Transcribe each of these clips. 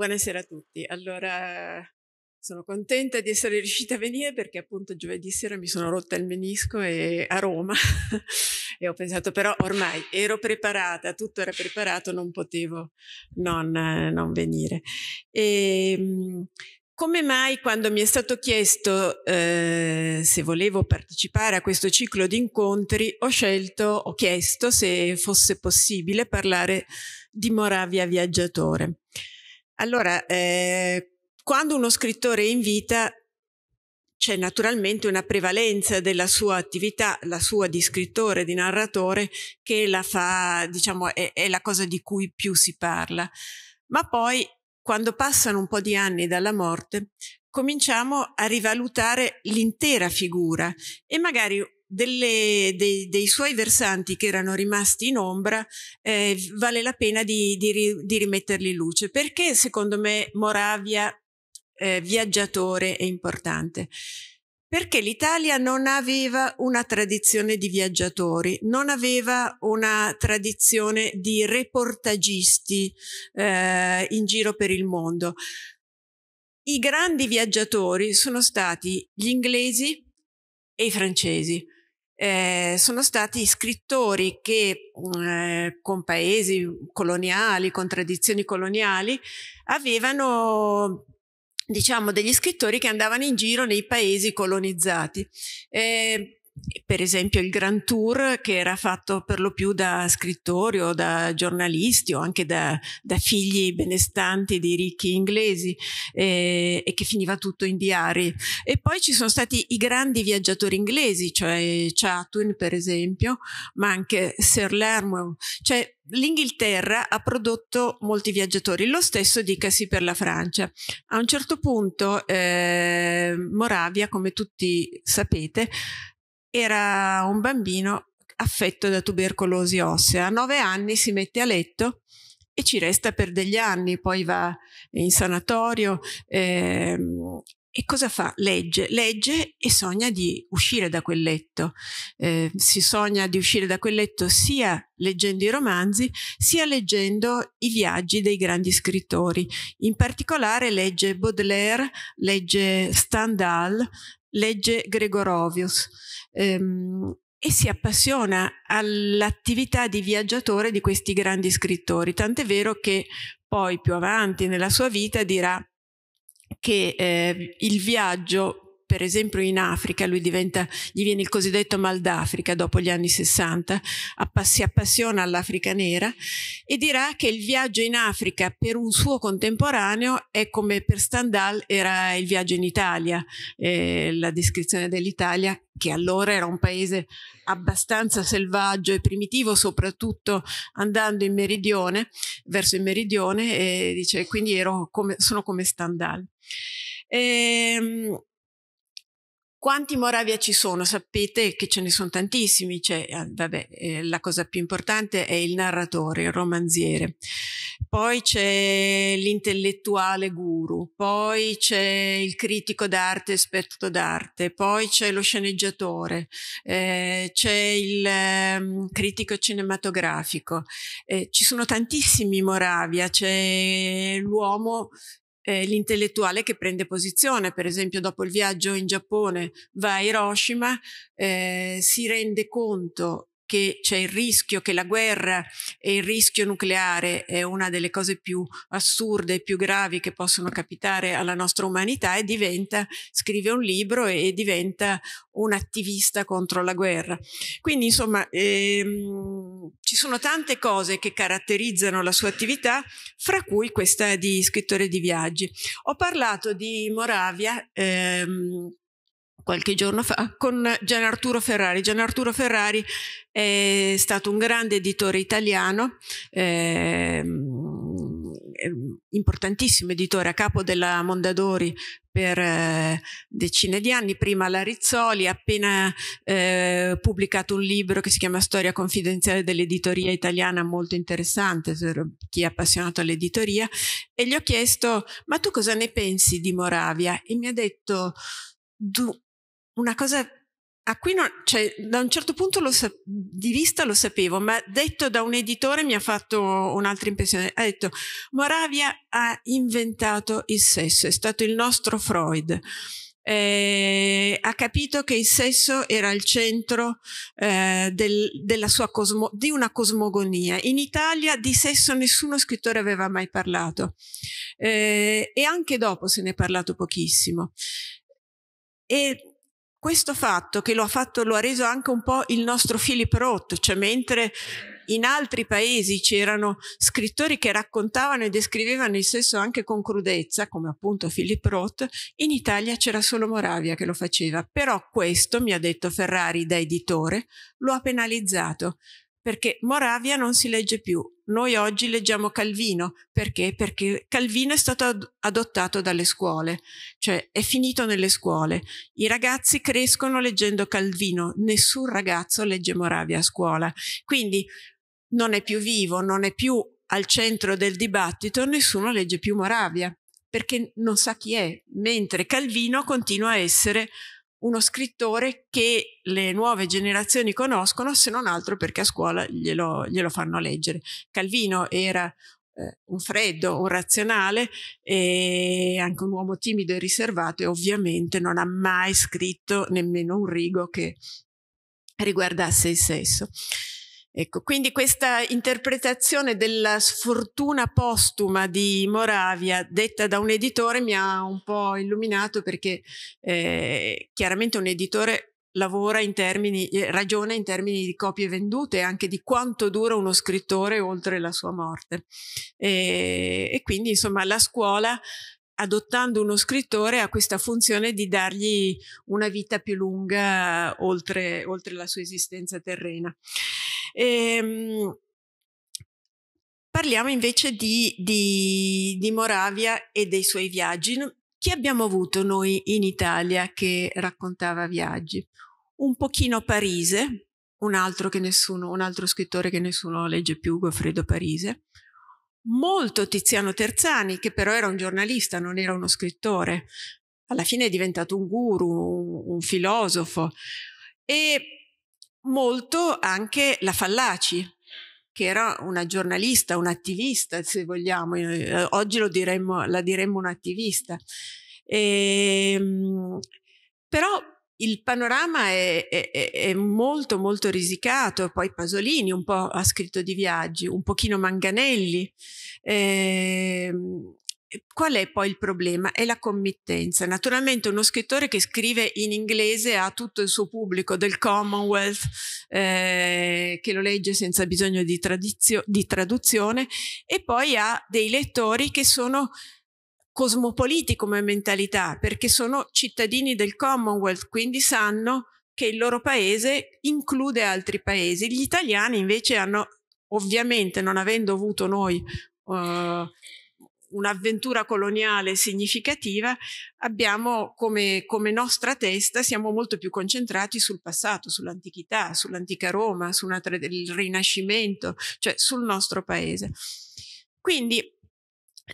Buonasera a tutti. Allora, sono contenta di essere riuscita a venire perché appunto giovedì sera mi sono rotta il menisco e, a Roma e ho pensato però ormai ero preparata, tutto era preparato, non potevo non, non venire. E, ehm, come mai quando mi è stato chiesto eh, se volevo partecipare a questo ciclo di incontri ho scelto, ho chiesto se fosse possibile parlare di Moravia Viaggiatore. Allora, eh, quando uno scrittore è in vita c'è naturalmente una prevalenza della sua attività, la sua di scrittore, di narratore, che la fa, diciamo, è, è la cosa di cui più si parla. Ma poi, quando passano un po' di anni dalla morte, cominciamo a rivalutare l'intera figura e magari delle, dei, dei, suoi versanti che erano rimasti in ombra, eh, vale la pena di, di, di, rimetterli in luce. Perché secondo me Moravia, eh, viaggiatore, è importante? Perché l'Italia non aveva una tradizione di viaggiatori, non aveva una tradizione di reportagisti eh, in giro per il mondo. I grandi viaggiatori sono stati gli inglesi e i francesi eh, sono stati scrittori che eh, con paesi coloniali, con tradizioni coloniali, avevano diciamo degli scrittori che andavano in giro nei paesi colonizzati. Eh, per esempio il Grand Tour che era fatto per lo più da scrittori o da giornalisti o anche da, da figli benestanti di ricchi inglesi eh, e che finiva tutto in diari. E poi ci sono stati i grandi viaggiatori inglesi, cioè Chatwin per esempio, ma anche Sir Lermo cioè l'Inghilterra ha prodotto molti viaggiatori, lo stesso dicasi per la Francia. A un certo punto eh, Moravia, come tutti sapete, era un bambino affetto da tubercolosi ossea. A nove anni si mette a letto e ci resta per degli anni, poi va in sanatorio. Ehm, e cosa fa? Legge, legge e sogna di uscire da quel letto. Eh, si sogna di uscire da quel letto sia leggendo i romanzi, sia leggendo i viaggi dei grandi scrittori. In particolare legge Baudelaire, legge Stendhal, legge Gregorovius ehm, e si appassiona all'attività di viaggiatore di questi grandi scrittori, tant'è vero che poi più avanti nella sua vita dirà che eh, il viaggio per esempio in Africa, lui diventa, gli viene il cosiddetto mal d'Africa dopo gli anni 60, si appassiona all'Africa nera e dirà che il viaggio in Africa per un suo contemporaneo è come per Stendhal era il viaggio in Italia, eh, la descrizione dell'Italia che allora era un paese abbastanza selvaggio e primitivo, soprattutto andando in meridione, verso il meridione, e dice quindi ero come, sono come Stendhal. Ehm, quanti Moravia ci sono? Sapete che ce ne sono tantissimi, cioè, eh, vabbè, eh, la cosa più importante è il narratore, il romanziere, poi c'è l'intellettuale guru, poi c'è il critico d'arte, esperto d'arte, poi c'è lo sceneggiatore, eh, c'è il eh, critico cinematografico, eh, ci sono tantissimi Moravia, c'è l'uomo eh, l'intellettuale che prende posizione, per esempio dopo il viaggio in Giappone va a Hiroshima, eh, si rende conto che c'è il rischio che la guerra e il rischio nucleare è una delle cose più assurde e più gravi che possono capitare alla nostra umanità e diventa, scrive un libro e diventa un attivista contro la guerra. Quindi insomma ehm, ci sono tante cose che caratterizzano la sua attività, fra cui questa di scrittore di viaggi. Ho parlato di Moravia ehm, qualche giorno fa con Gian Arturo Ferrari. Gian Arturo Ferrari è stato un grande editore italiano, eh, importantissimo editore a capo della Mondadori per eh, decine di anni, prima la Rizzoli, ha appena eh, pubblicato un libro che si chiama Storia confidenziale dell'editoria italiana, molto interessante per chi è appassionato all'editoria, e gli ho chiesto, ma tu cosa ne pensi di Moravia? E mi ha detto, una cosa a cui non, cioè, da un certo punto lo, di vista lo sapevo, ma detto da un editore mi ha fatto un'altra impressione. Ha detto Moravia ha inventato il sesso, è stato il nostro Freud. Eh, ha capito che il sesso era il centro eh, del, della sua cosmo, di una cosmogonia. In Italia di sesso nessuno scrittore aveva mai parlato eh, e anche dopo se ne è parlato pochissimo. E questo fatto che lo ha fatto, lo ha reso anche un po' il nostro Philip Roth, cioè mentre in altri paesi c'erano scrittori che raccontavano e descrivevano il sesso anche con crudezza, come appunto Philip Roth, in Italia c'era solo Moravia che lo faceva. Però questo, mi ha detto Ferrari da editore, lo ha penalizzato, perché Moravia non si legge più. Noi oggi leggiamo Calvino, perché? Perché Calvino è stato ad- adottato dalle scuole, cioè è finito nelle scuole. I ragazzi crescono leggendo Calvino, nessun ragazzo legge Moravia a scuola. Quindi non è più vivo, non è più al centro del dibattito, nessuno legge più Moravia, perché non sa chi è, mentre Calvino continua a essere uno scrittore che le nuove generazioni conoscono, se non altro perché a scuola glielo, glielo fanno leggere. Calvino era eh, un freddo, un razionale e anche un uomo timido e riservato e ovviamente non ha mai scritto nemmeno un rigo che riguardasse il sesso. Ecco, quindi questa interpretazione della sfortuna postuma di Moravia, detta da un editore, mi ha un po' illuminato perché eh, chiaramente un editore lavora in termini, eh, ragiona in termini di copie vendute e anche di quanto dura uno scrittore oltre la sua morte. E, e quindi, insomma, la scuola adottando uno scrittore ha questa funzione di dargli una vita più lunga oltre, oltre la sua esistenza terrena. Ehm, parliamo invece di, di, di Moravia e dei suoi viaggi. Chi abbiamo avuto noi in Italia che raccontava viaggi? Un pochino Parise, un altro, nessuno, un altro, scrittore che nessuno legge più, Goffredo Parise, molto Tiziano Terzani, che però era un giornalista, non era uno scrittore, alla fine è diventato un guru, un, un filosofo, e molto anche la Fallaci, che era una giornalista, un'attivista, se vogliamo, eh, oggi diremmo, la diremmo un'attivista. Ehm, però il panorama è, è, è, molto molto risicato, poi Pasolini un po' ha scritto di viaggi, un pochino Manganelli, ehm, Qual è poi il problema? È la committenza. Naturalmente uno scrittore che scrive in inglese ha tutto il suo pubblico del Commonwealth eh, che lo legge senza bisogno di, di traduzione e poi ha dei lettori che sono cosmopoliti come mentalità perché sono cittadini del Commonwealth, quindi sanno che il loro paese include altri paesi. Gli italiani invece hanno, ovviamente non avendo avuto noi... Uh, un'avventura coloniale significativa, abbiamo come, come, nostra testa, siamo molto più concentrati sul passato, sull'antichità, sull'antica Roma, sul Rinascimento, cioè sul nostro paese. Quindi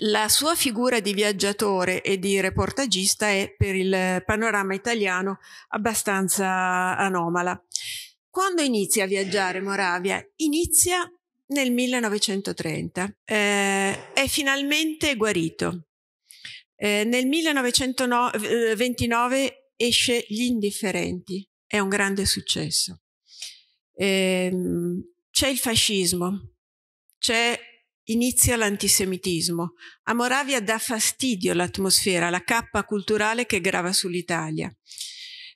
la sua figura di viaggiatore e di reportagista è per il panorama italiano abbastanza anomala. Quando inizia a viaggiare Moravia? Inizia nel 1930. Eh, è finalmente guarito. Eh, nel 1929 eh, esce Gli indifferenti, è un grande successo. Eh, c'è il fascismo, c'è inizia l'antisemitismo. A Moravia dà fastidio l'atmosfera, la cappa culturale che grava sull'Italia.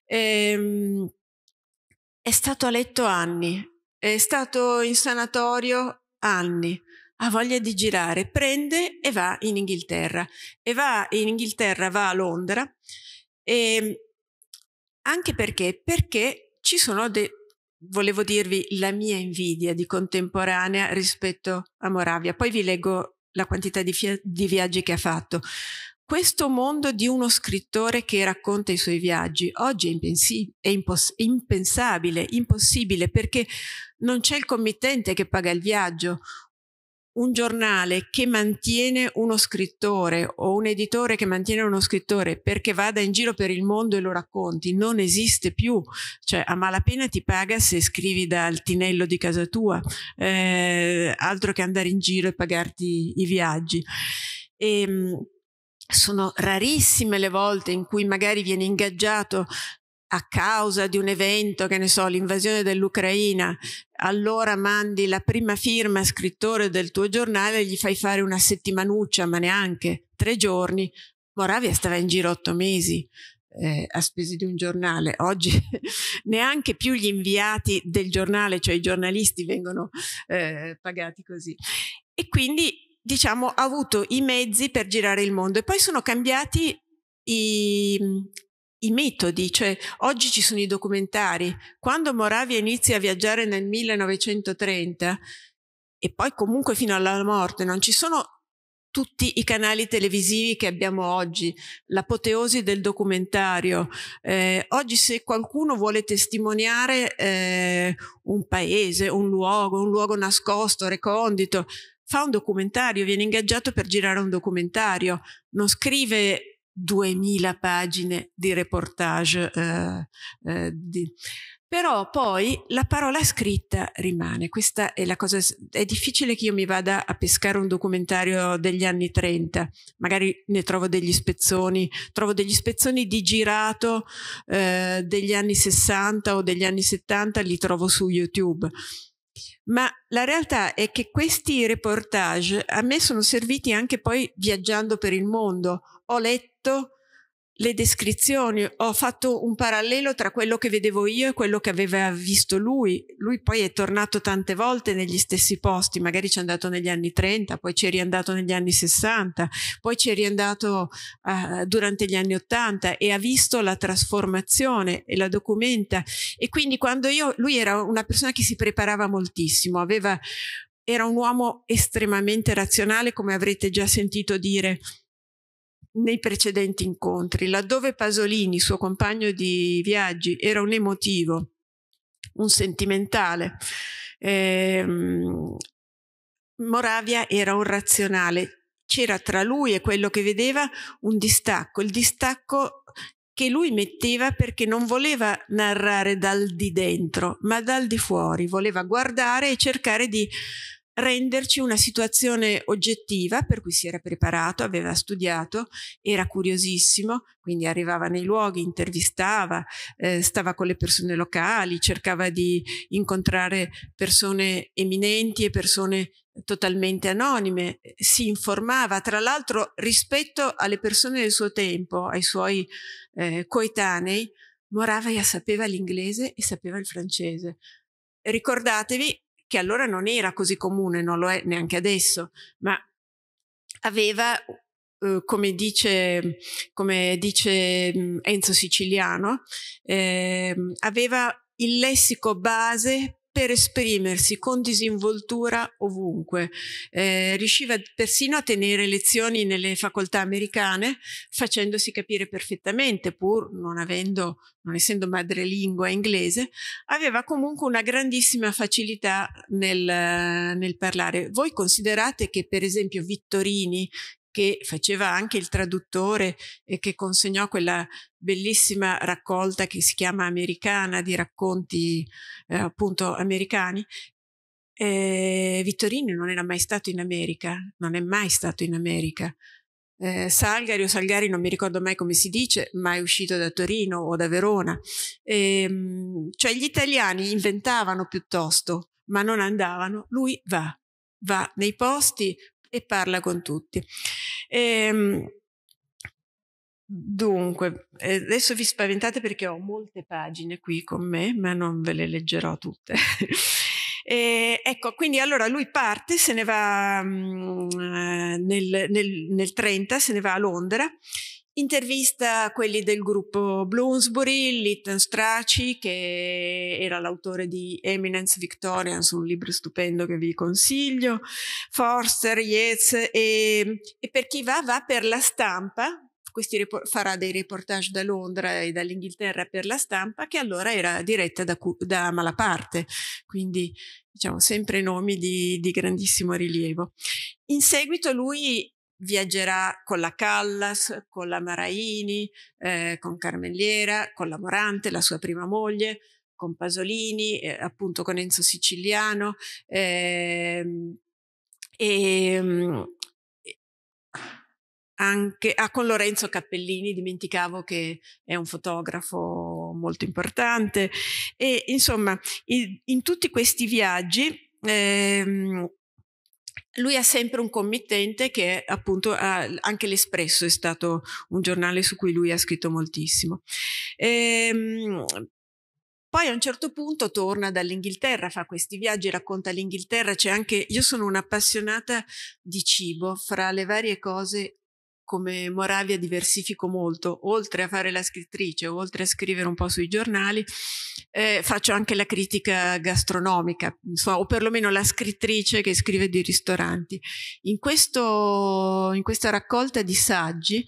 Ehm, è stato a letto anni, è stato in sanatorio anni, ha voglia di girare, prende e va in Inghilterra. E va in Inghilterra, va a Londra, e ehm, anche perché, perché ci sono dei volevo dirvi la mia invidia di contemporanea rispetto a Moravia. Poi vi leggo la quantità di, di, viaggi che ha fatto questo mondo di uno scrittore che racconta i suoi viaggi oggi è, impensi- è impos- impensabile, impossibile, perché non c'è il committente che paga il viaggio. Un giornale che mantiene uno scrittore o un editore che mantiene uno scrittore perché vada in giro per il mondo e lo racconti non esiste più, cioè a malapena ti paga se scrivi dal tinello di casa tua, eh, altro che andare in giro e pagarti i viaggi. E, ehm, sono rarissime le volte in cui magari viene ingaggiato a causa di un evento, che ne so, l'invasione dell'Ucraina, allora mandi la prima firma scrittore del tuo giornale e gli fai fare una settimanuccia, ma neanche tre giorni. Moravia stava in giro otto mesi. Eh, a spese di un giornale. Oggi neanche più gli inviati del giornale, cioè i giornalisti, vengono eh, pagati così. E quindi diciamo, ha avuto i mezzi per girare il mondo e poi sono cambiati i, i metodi, cioè oggi ci sono i documentari. Quando Moravia inizia a viaggiare nel 1930 e poi comunque fino alla morte non ci sono tutti i canali televisivi che abbiamo oggi, l'apoteosi del documentario. Eh, oggi se qualcuno vuole testimoniare eh, un paese, un luogo, un luogo nascosto, recondito, fa un documentario, viene ingaggiato per girare un documentario, non scrive 2000 pagine di reportage. Eh, eh, di... Però poi la parola scritta rimane, questa è la cosa, è difficile che io mi vada a pescare un documentario degli anni 30, magari ne trovo degli spezzoni, trovo degli spezzoni di girato eh, degli anni 60 o degli anni 70, li trovo su YouTube ma la realtà è che questi reportage a me sono serviti anche poi viaggiando per il mondo. Ho letto le descrizioni, ho fatto un parallelo tra quello che vedevo io e quello che aveva visto lui. Lui poi è tornato tante volte negli stessi posti, magari ci è andato negli anni 30, poi ci è riandato negli anni 60, poi ci è riandato uh, durante gli anni 80 e ha visto la trasformazione e la documenta. E quindi quando io, lui era una persona che si preparava moltissimo, aveva, era un uomo estremamente razionale, come avrete già sentito dire nei precedenti incontri, laddove Pasolini, suo compagno di viaggi, era un emotivo, un sentimentale. Eh, Moravia era un razionale. C'era tra lui e quello che vedeva un distacco, il distacco che lui metteva perché non voleva narrare dal di dentro, ma dal di fuori, voleva guardare e cercare di renderci una situazione oggettiva per cui si era preparato, aveva studiato, era curiosissimo, quindi arrivava nei luoghi, intervistava, eh, stava con le persone locali, cercava di incontrare persone eminenti e persone totalmente anonime, eh, si informava, tra l'altro rispetto alle persone del suo tempo, ai suoi eh, coetanei, Moravia sapeva l'inglese e sapeva il francese. Ricordatevi che allora non era così comune, non lo è neanche adesso, ma aveva Uh, come dice, come dice mm, Enzo Siciliano, eh, aveva il lessico base per esprimersi con disinvoltura ovunque. Eh, riusciva persino a tenere lezioni nelle facoltà americane facendosi capire perfettamente, pur non avendo, non essendo madrelingua inglese, aveva comunque una grandissima facilità nel, nel parlare. Voi considerate che per esempio Vittorini, che faceva anche il traduttore e che consegnò quella bellissima raccolta che si chiama Americana di racconti eh, appunto americani. Eh, Vittorino non era mai stato in America, non è mai stato in America. Eh, Salgari o Salgari, non mi ricordo mai come si dice, mai è uscito da Torino o da Verona. Ehm, cioè gli italiani inventavano piuttosto, ma non andavano. Lui va, va nei posti, e parla con tutti. E, ehm, Dunque, eh, adesso vi spaventate perché ho molte pagine qui con me, ma non ve le leggerò tutte. e, eh, ecco, quindi allora lui parte, se ne va mh, mm, eh, nel, nel, nel 30, se ne va a Londra Intervista quelli del gruppo Bloomsbury, Lytton Straci, che era l'autore di Eminence Victorians, un libro stupendo che vi consiglio, Forster, Yeats, e, e per chi va, va per la stampa, questi farà dei reportage da Londra e dall'Inghilterra per la stampa, che allora era diretta da, da Malaparte, quindi diciamo sempre nomi di, di grandissimo rilievo. In seguito lui viaggerà con la Callas, con la Maraini, eh, con Carmeliera, con la Morante, la sua prima moglie, con Pasolini, eh, appunto con Enzo Siciliano. Eh, e, anche ah, con Lorenzo Cappellini, dimenticavo che è un fotografo molto importante. E insomma, in, in tutti questi viaggi ehm, lui ha sempre un committente che appunto ha, anche l'Espresso è stato un giornale su cui lui ha scritto moltissimo. Ehm, poi a un certo punto torna dall'Inghilterra, fa questi viaggi, racconta l'Inghilterra, c'è anche, io sono un'appassionata di cibo, fra le varie cose come Moravia diversifico molto, oltre a fare la scrittrice, oltre a scrivere un po' sui giornali, eh, faccio anche la critica gastronomica, insomma, o perlomeno la scrittrice che scrive di ristoranti. In, questo, in questa raccolta di saggi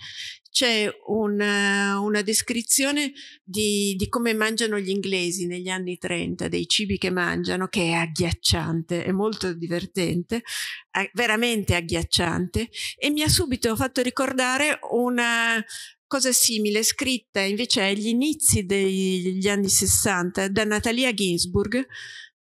c'è una, eh, una descrizione di, di, come mangiano gli inglesi negli anni 30, dei cibi che mangiano, che è agghiacciante, è molto divertente, è veramente agghiacciante, e mi ha subito fatto ricordare una cosa simile scritta invece agli inizi degli anni 60 da Natalia Ginsburg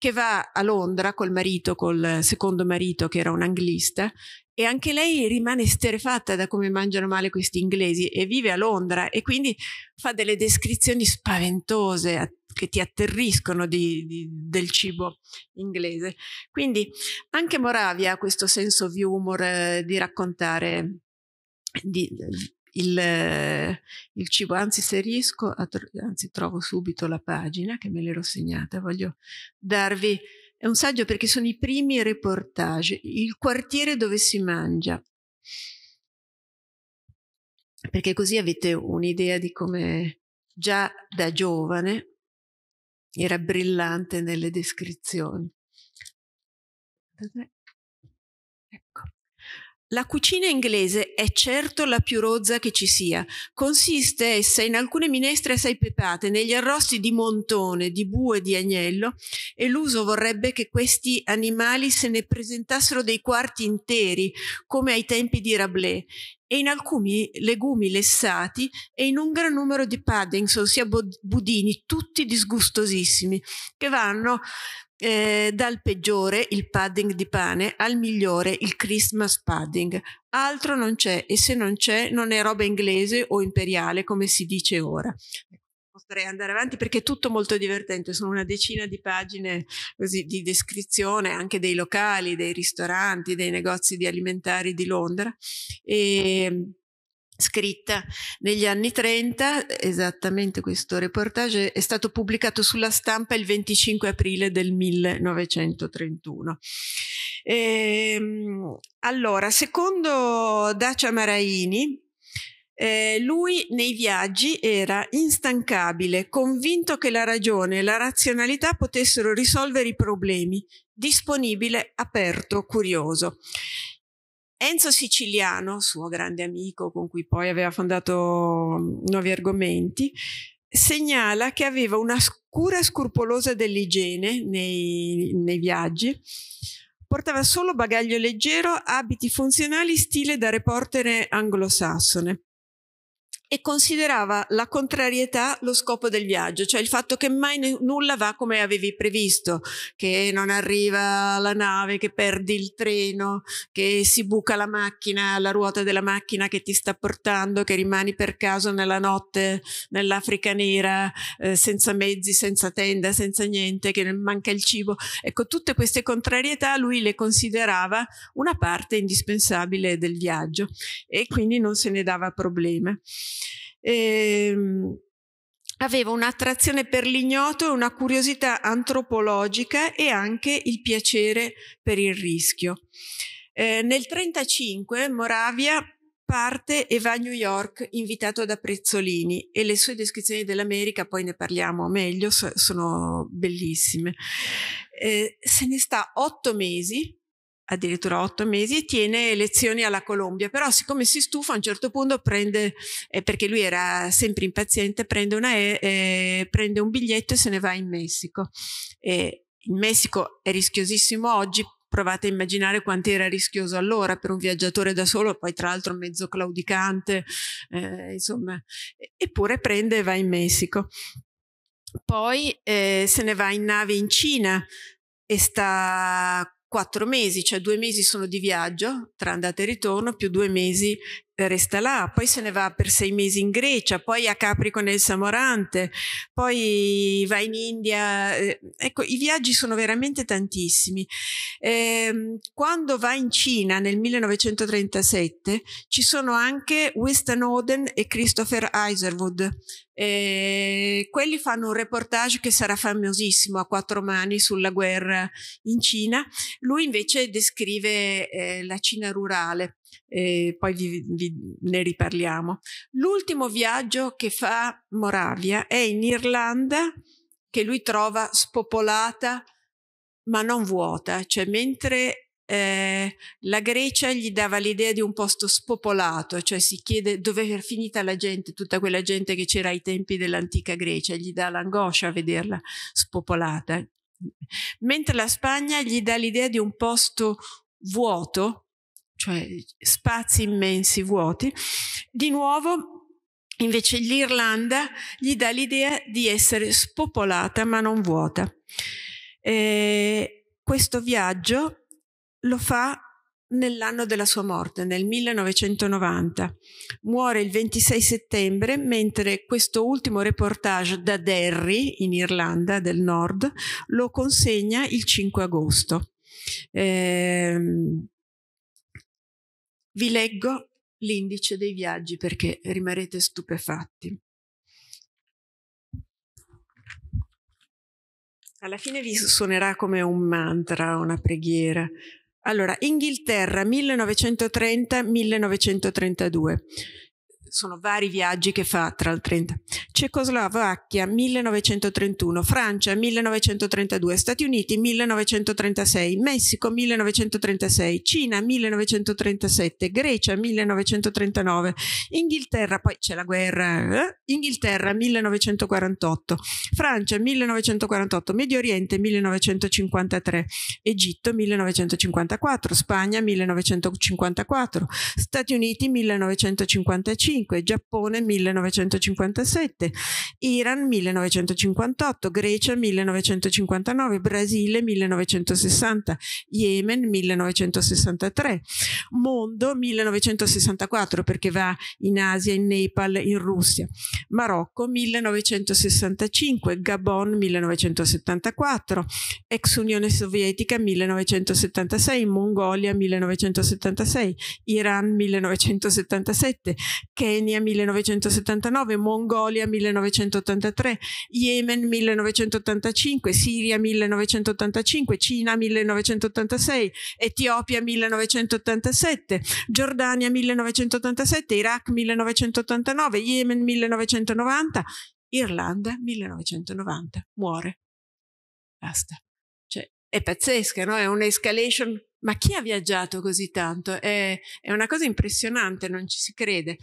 che va a Londra col marito, col secondo marito che era un anglista e anche lei rimane sterefatta da come mangiano male questi inglesi e vive a Londra e quindi fa delle descrizioni spaventose che ti atterriscono di, di, del cibo inglese. Quindi anche Moravia ha questo senso di humor eh, di raccontare di, il, eh, il cibo, anzi se riesco, anzi trovo subito la pagina che me l'ero segnata, voglio darvi, è un saggio perché sono i primi reportage, il quartiere dove si mangia, perché così avete un'idea di come già da giovane era brillante nelle descrizioni. La cucina inglese è certo la più rozza che ci sia. Consiste essa in alcune minestre assai pepate, negli arrosti di montone, di bue, e di agnello e l'uso vorrebbe che questi animali se ne presentassero dei quarti interi, come ai tempi di Rabelais, e in alcuni legumi lessati e in un gran numero di paddings, ossia budini, tutti disgustosissimi, che vanno eh, dal peggiore, il padding di pane, al migliore, il Christmas padding. Altro non c'è e se non c'è non è roba inglese o imperiale come si dice ora potrei andare avanti perché è tutto molto divertente, sono una decina di pagine così, di descrizione anche dei locali, dei ristoranti, dei negozi di alimentari di Londra. E, ehm, scritta negli anni 30, esattamente questo reportage è stato pubblicato sulla stampa il 25 aprile del 1931. E, ehm, allora, secondo Dacia Maraini, eh, lui nei viaggi era instancabile, convinto che la ragione e la razionalità potessero risolvere i problemi, disponibile, aperto, curioso. Enzo Siciliano, suo grande amico con cui poi aveva fondato mm, Nuovi Argomenti, segnala che aveva una cura scrupolosa dell'igiene nei, nei viaggi, portava solo bagaglio leggero, abiti funzionali, stile da reporter anglosassone e considerava la contrarietà lo scopo del viaggio, cioè il fatto che mai nulla va come avevi previsto, che non arriva la nave, che perdi il treno, che si buca la macchina, la ruota della macchina che ti sta portando, che rimani per caso nella notte nell'Africa nera eh, senza mezzi, senza tenda, senza niente, che manca il cibo. Ecco, tutte queste contrarietà lui le considerava una parte indispensabile del viaggio e quindi non se ne dava problema ehm, aveva un'attrazione per l'ignoto e una curiosità antropologica e anche il piacere per il rischio. Eh, nel 1935 Moravia parte e va a New York invitato da Prezzolini e le sue descrizioni dell'America, poi ne parliamo meglio, so, sono bellissime. Eh, se ne sta otto mesi addirittura otto mesi e tiene lezioni alla Colombia, però siccome si stufa a un certo punto prende, eh, perché lui era sempre impaziente, prende, una, eh, prende, un biglietto e se ne va in Messico. Eh, il Messico è rischiosissimo oggi, provate a immaginare quanto era rischioso allora per un viaggiatore da solo, poi tra l'altro mezzo claudicante, eh, insomma, eppure prende e va in Messico. Poi eh, se ne va in nave in Cina e sta quattro mesi, cioè due mesi sono di viaggio tra andata e ritorno, più due mesi resta là, poi se ne va per sei mesi in Grecia, poi a Capri con il Samorante, poi va in India. Eh, ecco, i viaggi sono veramente tantissimi. Eh, quando va in Cina nel 1937 ci sono anche Winston Oden e Christopher Iserwood. Eh, quelli fanno un reportage che sarà famosissimo a quattro mani sulla guerra in Cina. Lui invece descrive eh, la Cina rurale e poi vi, vi, ne riparliamo. L'ultimo viaggio che fa Moravia è in Irlanda che lui trova spopolata ma non vuota, cioè mentre eh, la Grecia gli dava l'idea di un posto spopolato, cioè si chiede dove è finita la gente, tutta quella gente che c'era ai tempi dell'antica Grecia, gli dà l'angoscia a vederla spopolata, mentre la Spagna gli dà l'idea di un posto vuoto cioè spazi immensi vuoti. Di nuovo Invece l'Irlanda gli dà l'idea di essere spopolata ma non vuota. E questo viaggio lo fa nell'anno della sua morte, nel 1990. Muore il 26 settembre, mentre questo ultimo reportage da Derry, in Irlanda del Nord, lo consegna il 5 agosto. Ehm, vi leggo l'indice dei viaggi perché rimarrete stupefatti. Alla fine vi suonerà come un mantra, una preghiera. Allora, Inghilterra 1930-1932 sono vari viaggi che fa tra il 30. Cecoslovacchia 1931, Francia 1932, Stati Uniti 1936, Messico 1936, Cina 1937, Grecia 1939, Inghilterra, poi c'è la guerra, eh? Inghilterra 1948, Francia 1948, Medio Oriente 1953, Egitto 1954, Spagna 1954, Stati Uniti 1955, 1955, Giappone 1957, Iran 1958, Grecia 1959, Brasile 1960, Yemen 1963, Mondo 1964 perché va in Asia, in Nepal, in Russia, Marocco 1965, Gabon 1974, ex Unione Sovietica 1976, Mongolia 1976, Iran 1977, Kenya Armenia 1979, Mongolia 1983, Yemen 1985, Siria 1985, Cina 1986, Etiopia 1987, Giordania 1987, Iraq 1989, Yemen 1990, Irlanda 1990. Muore. Basta. Cioè, è pazzesca, no? È un'escalation ma chi ha viaggiato così tanto? È, è, una cosa impressionante, non ci si crede.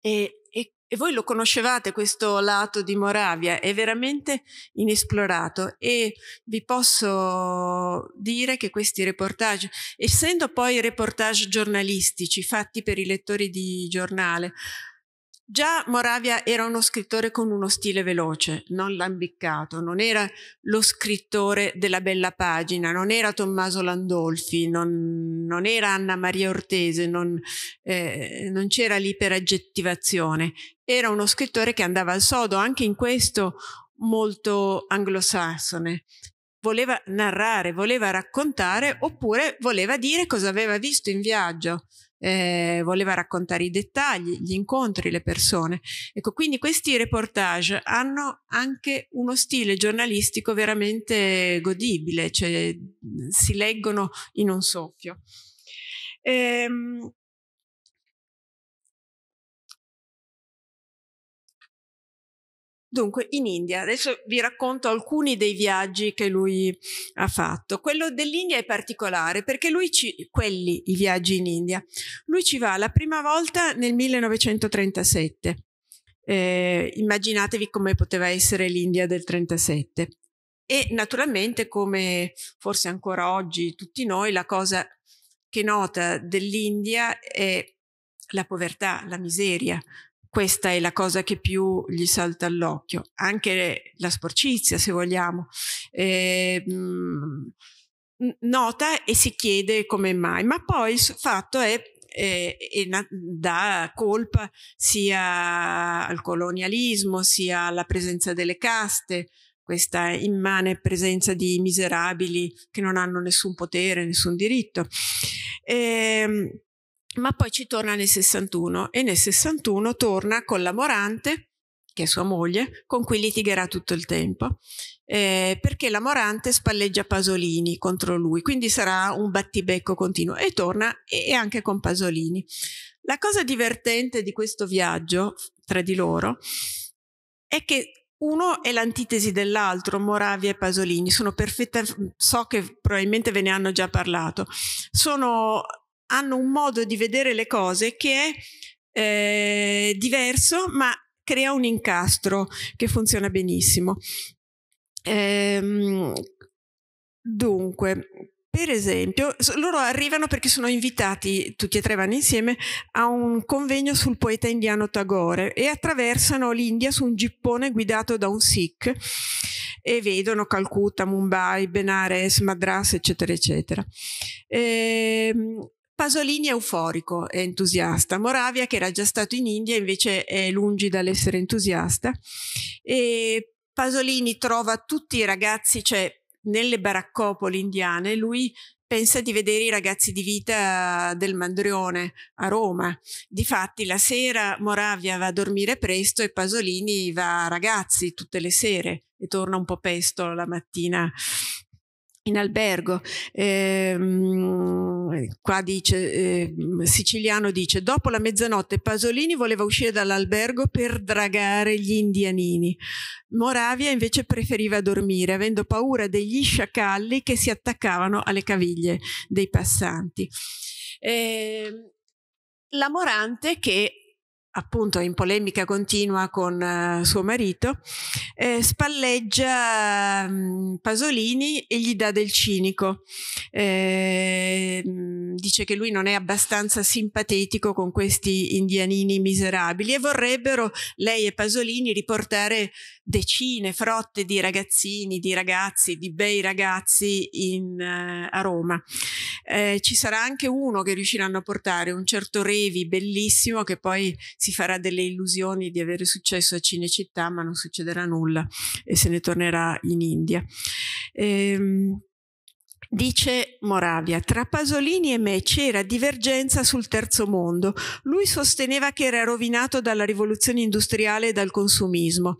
E, e, e voi lo conoscevate questo lato di Moravia, è veramente inesplorato e vi posso dire che questi reportage, essendo poi reportage giornalistici fatti per i lettori di giornale, Già Moravia era uno scrittore con uno stile veloce, non lambiccato, non era lo scrittore della bella pagina, non era Tommaso Landolfi, non, non era Anna Maria Ortese, non, eh, non c'era l'iperaggettivazione. Era uno scrittore che andava al sodo, anche in questo molto anglosassone. Voleva narrare, voleva raccontare oppure voleva dire cosa aveva visto in viaggio eh, voleva raccontare i dettagli, gli incontri, le persone. Ecco, quindi questi reportage hanno anche uno stile giornalistico veramente godibile, cioè si leggono in un soffio. Ehm, Dunque, in India, adesso vi racconto alcuni dei viaggi che lui ha fatto. Quello dell'India è particolare perché lui ci, quelli, i viaggi in India, lui ci va la prima volta nel 1937. Eh, immaginatevi come poteva essere l'India del 37. E naturalmente, come forse ancora oggi tutti noi, la cosa che nota dell'India è la povertà, la miseria, questa è la cosa che più gli salta all'occhio, anche la sporcizia se vogliamo. Eh, nota e si chiede come mai, ma poi il fatto è eh, e dà colpa sia al colonialismo sia alla presenza delle caste, questa immane presenza di miserabili che non hanno nessun potere, nessun diritto. Eh, ma poi ci torna nel 61 e nel 61 torna con la Morante, che è sua moglie, con cui litigherà tutto il tempo, eh, perché la Morante spalleggia Pasolini contro lui, quindi sarà un battibecco continuo e torna e anche con Pasolini. La cosa divertente di questo viaggio tra di loro è che uno è l'antitesi dell'altro, Moravia e Pasolini, sono perfette, so che probabilmente ve ne hanno già parlato, sono hanno un modo di vedere le cose che è eh, diverso ma crea un incastro che funziona benissimo. Ehm, dunque, per esempio, loro arrivano perché sono invitati, tutti e tre vanno insieme, a un convegno sul poeta indiano Tagore e attraversano l'India su un gippone guidato da un Sikh e vedono Calcutta, Mumbai, Benares, Madras, eccetera, eccetera. Ehm, Pasolini è euforico e entusiasta, Moravia che era già stato in India invece è lungi dall'essere entusiasta e Pasolini trova tutti i ragazzi, cioè nelle baraccopoli indiane, lui pensa di vedere i ragazzi di vita del Mandrione a Roma. Difatti la sera Moravia va a dormire presto e Pasolini va a ragazzi tutte le sere e torna un po' pesto la mattina in albergo. Ehm, eh, qua dice, eh, Siciliano dice, dopo la mezzanotte Pasolini voleva uscire dall'albergo per dragare gli indianini. Moravia invece preferiva dormire, avendo paura degli sciacalli che si attaccavano alle caviglie dei passanti. Eh, la Morante che appunto in polemica continua con uh, suo marito, eh, spalleggia um, Pasolini e gli dà del cinico. Eh, dice che lui non è abbastanza simpatetico con questi indianini miserabili e vorrebbero lei e Pasolini riportare decine, frotte di ragazzini, di ragazzi, di bei ragazzi in, uh, a Roma. Eh, ci sarà anche uno che riusciranno a portare, un certo Revi bellissimo che poi si si farà delle illusioni di avere successo a Cinecittà, ma non succederà nulla e se ne tornerà in India. Ehm, Dice Moravia, tra Pasolini e me c'era divergenza sul terzo mondo. Lui sosteneva che era rovinato dalla rivoluzione industriale e dal consumismo.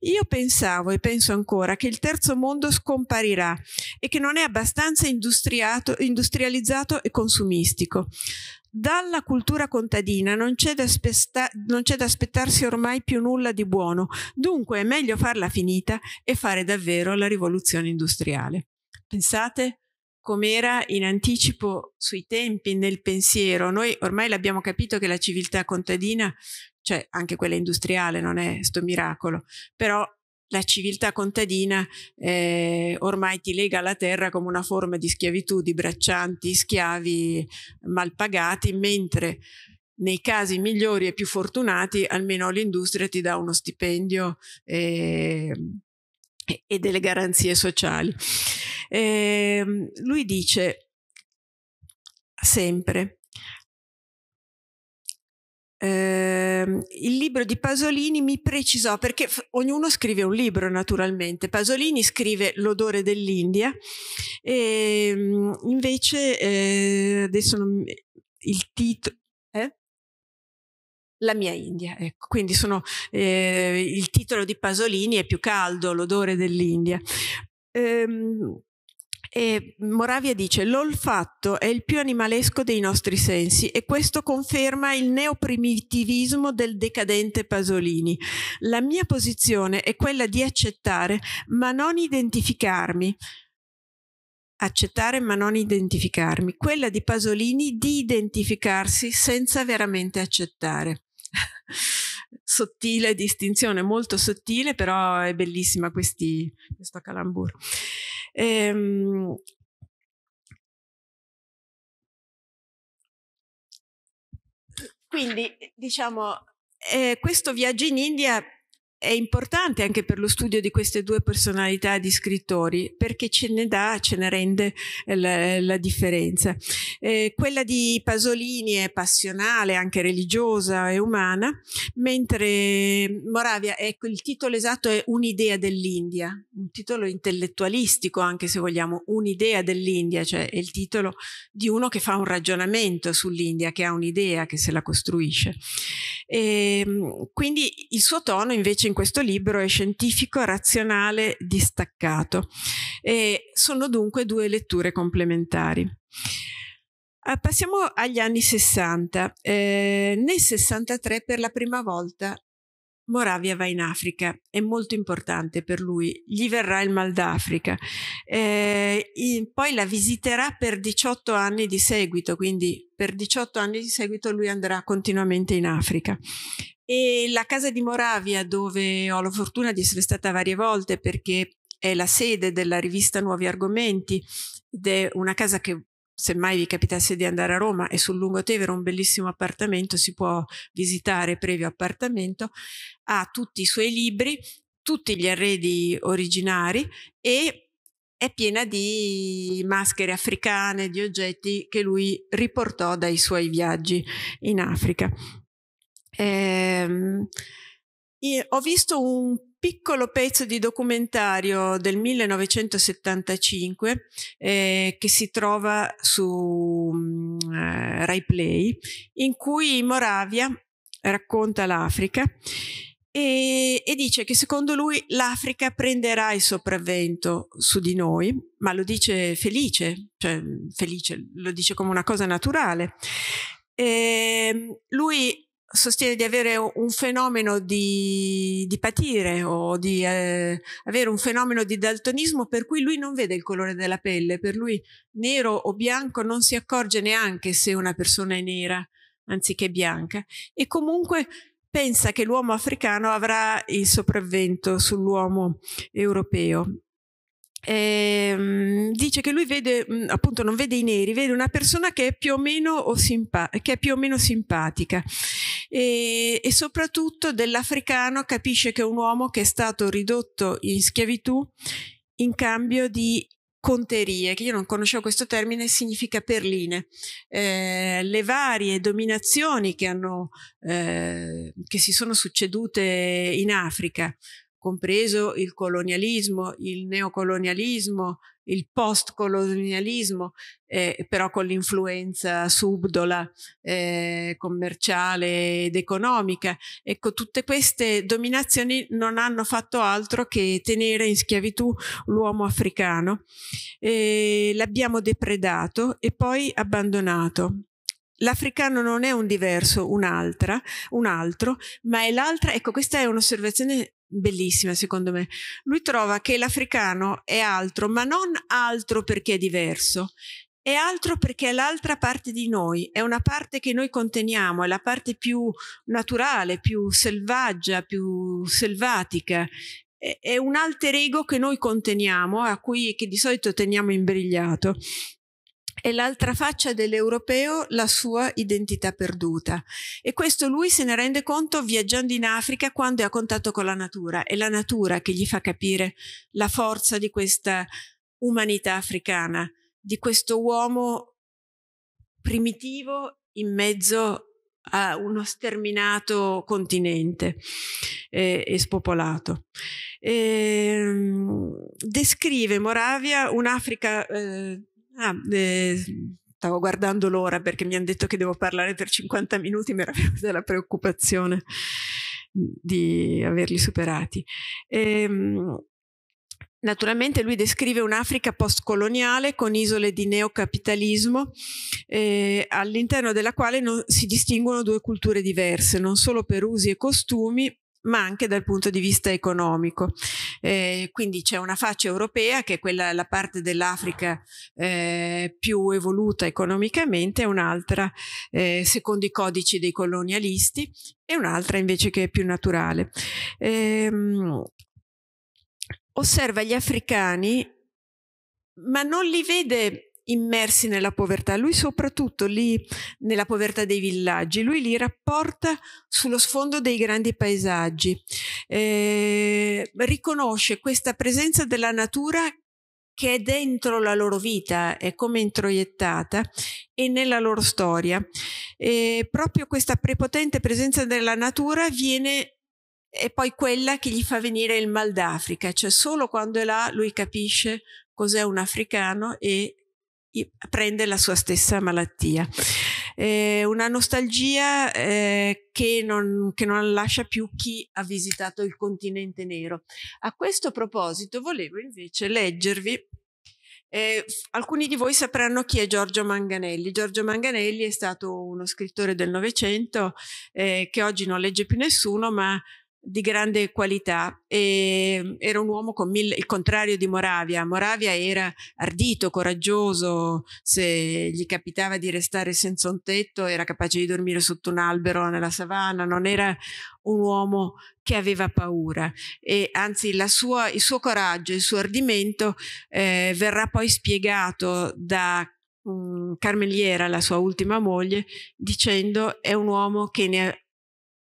Io pensavo e penso ancora che il terzo mondo scomparirà e che non è abbastanza industrializzato e consumistico. Dalla cultura contadina non c'è, da, da aspettarsi ormai più nulla di buono, dunque è meglio farla finita e fare davvero la rivoluzione industriale. Pensate com'era in anticipo sui tempi, nel pensiero. Noi ormai l'abbiamo capito che la civiltà contadina, cioè anche quella industriale, non è sto miracolo, però la civiltà contadina eh, ormai ti lega alla terra come una forma di schiavitù, di braccianti, schiavi mal pagati, mentre nei casi migliori e più fortunati almeno l'industria ti dà uno stipendio eh, e delle garanzie sociali. Eh, lui dice sempre eh, il libro di Pasolini mi precisò perché ognuno scrive un libro naturalmente. Pasolini scrive L'odore dell'India e ehm, invece eh, adesso non, il titolo eh? La mia India, ecco. quindi sono, eh, il titolo di Pasolini è più caldo, l'odore dell'India. Ehm, e Moravia dice l'olfatto è il più animalesco dei nostri sensi e questo conferma il neoprimitivismo del decadente Pasolini. La mia posizione è quella di accettare ma non identificarmi accettare ma non identificarmi, quella di Pasolini di identificarsi senza veramente accettare. sottile distinzione, molto sottile, però è bellissima questi, questo calambur. Ehm, quindi, diciamo, eh, questo viaggio in India è importante anche per lo studio di queste due personalità di scrittori perché ce ne dà, ce ne rende eh, la, la differenza. Eh, quella di Pasolini è passionale, anche religiosa e umana, mentre Moravia, ecco, il titolo esatto è Un'idea dell'India, un titolo intellettualistico anche se vogliamo, Un'idea dell'India, cioè è il titolo di uno che fa un ragionamento sull'India, che ha un'idea, che se la costruisce. E, ehm, quindi il suo tono invece in questo libro è scientifico, razionale, distaccato e sono dunque due letture complementari. Ah, passiamo agli anni 60. Eh, nel 63 per la prima volta Moravia va in Africa, è molto importante per lui, gli verrà il mal d'Africa. Eh, poi la visiterà per 18 anni di seguito, quindi per 18 anni di seguito lui andrà continuamente in Africa. E la casa di Moravia, dove ho la fortuna di essere stata varie volte perché è la sede della rivista Nuovi Argomenti ed è una casa che se mai vi capitasse di andare a Roma e sul Lungotevere un bellissimo appartamento, si può visitare previo appartamento, ha tutti i suoi libri, tutti gli arredi originari e è piena di maschere africane, di oggetti che lui riportò dai suoi viaggi in Africa. Ehm, ho visto un piccolo pezzo di documentario del 1975 eh, che si trova su mm, eh, Play, in cui Moravia racconta l'Africa e, e, dice che secondo lui l'Africa prenderà il sopravvento su di noi, ma lo dice felice, cioè felice, lo dice come una cosa naturale. E ehm, lui sostiene di avere un fenomeno di, di patire o di eh, avere un fenomeno di daltonismo per cui lui non vede il colore della pelle, per lui nero o bianco non si accorge neanche se una persona è nera anziché bianca e comunque pensa che l'uomo africano avrà il sopravvento sull'uomo europeo eh, dice che lui vede mm, appunto non vede i neri vede una persona che è più o meno, simpa più o meno simpatica e, e soprattutto dell'africano capisce che è un uomo che è stato ridotto in schiavitù in cambio di conterie, che io non conoscevo questo termine, significa perline. Eh, le varie dominazioni che, hanno, eh, che si sono succedute in Africa, compreso il colonialismo, il neocolonialismo, il postcolonialismo, eh, però con l'influenza subdola eh, commerciale ed economica. Ecco, tutte queste dominazioni non hanno fatto altro che tenere in schiavitù l'uomo africano. Eh, l'abbiamo depredato e poi abbandonato. L'africano non è un diverso, un'altra, un altro, ma è l'altra, ecco questa è un'osservazione bellissima secondo me. Lui trova che l'africano è altro, ma non altro perché è diverso. È altro perché è l'altra parte di noi, è una parte che noi conteniamo, è la parte più naturale, più selvaggia, più selvatica. È, un alter ego che noi conteniamo, a cui che di solito teniamo imbrigliato è l'altra faccia dell'europeo la sua identità perduta. E questo lui se ne rende conto viaggiando in Africa quando è a contatto con la natura. È la natura che gli fa capire la forza di questa umanità africana, di questo uomo primitivo in mezzo a uno sterminato continente eh, e spopolato. Eh, descrive Moravia un'Africa eh, Ah, eh, stavo guardando l'ora perché mi hanno detto che devo parlare per 50 minuti, mi era venuta la preoccupazione di averli superati. E, ehm, naturalmente lui descrive un'Africa postcoloniale con isole di neocapitalismo eh, all'interno della quale non, si distinguono due culture diverse, non solo per usi e costumi, ma anche dal punto di vista economico. Eh, quindi c'è una faccia europea che è quella la parte dell'Africa eh, più evoluta economicamente, un'altra eh, secondo i codici dei colonialisti e un'altra invece che è più naturale. Ehm, osserva gli africani ma non li vede immersi nella povertà, lui soprattutto lì nella povertà dei villaggi, lui li rapporta sullo sfondo dei grandi paesaggi, eh, riconosce questa presenza della natura che è dentro la loro vita, è come introiettata e nella loro storia. E proprio questa prepotente presenza della natura viene è poi quella che gli fa venire il mal d'Africa, cioè solo quando è là lui capisce cos'è un africano e prende la sua stessa malattia. Eh, una nostalgia eh, che, non, che non lascia più chi ha visitato il continente nero. A questo proposito volevo invece leggervi eh, alcuni di voi sapranno chi è Giorgio Manganelli. Giorgio Manganelli è stato uno scrittore del Novecento eh, che oggi non legge più nessuno, ma di grande qualità e ehm, era un uomo con mille, il contrario di Moravia. Moravia era ardito, coraggioso, se gli capitava di restare senza un tetto era capace di dormire sotto un albero nella savana, non era un uomo che aveva paura e anzi sua, il suo coraggio, il suo ardimento eh, verrà poi spiegato da mm, Carmeliera, la sua ultima moglie, dicendo è un uomo che ne